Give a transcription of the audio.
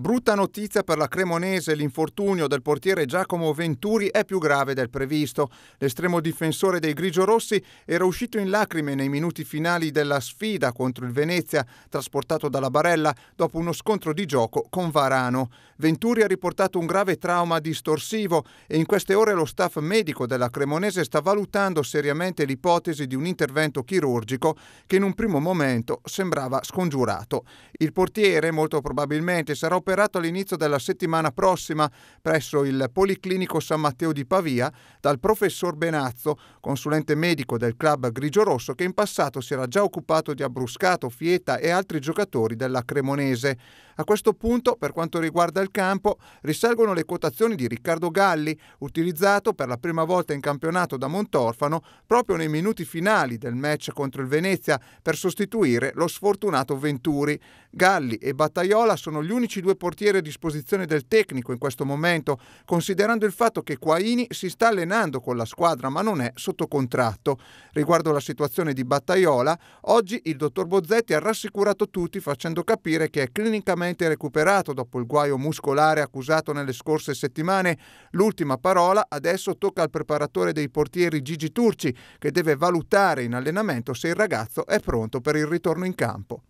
Brutta notizia per la Cremonese, l'infortunio del portiere Giacomo Venturi è più grave del previsto. L'estremo difensore dei grigiorossi era uscito in lacrime nei minuti finali della sfida contro il Venezia, trasportato dalla Barella dopo uno scontro di gioco con Varano. Venturi ha riportato un grave trauma distorsivo e in queste ore lo staff medico della Cremonese sta valutando seriamente l'ipotesi di un intervento chirurgico che in un primo momento sembrava scongiurato. Il portiere molto probabilmente sarà operato operato all'inizio della settimana prossima presso il Policlinico San Matteo di Pavia dal professor Benazzo, consulente medico del club Grigio-Rosso che in passato si era già occupato di Abruscato, Fieta e altri giocatori della Cremonese. A questo punto, per quanto riguarda il campo, risalgono le quotazioni di Riccardo Galli, utilizzato per la prima volta in campionato da Montorfano proprio nei minuti finali del match contro il Venezia per sostituire lo sfortunato Venturi. Galli e Battaiola sono gli unici due portiere a disposizione del tecnico in questo momento, considerando il fatto che Quaini si sta allenando con la squadra ma non è sotto contratto. Riguardo la situazione di Battaiola, oggi il dottor Bozzetti ha rassicurato tutti facendo capire che è clinicamente recuperato dopo il guaio muscolare accusato nelle scorse settimane. L'ultima parola adesso tocca al preparatore dei portieri Gigi Turci, che deve valutare in allenamento se il ragazzo è pronto per il ritorno in campo.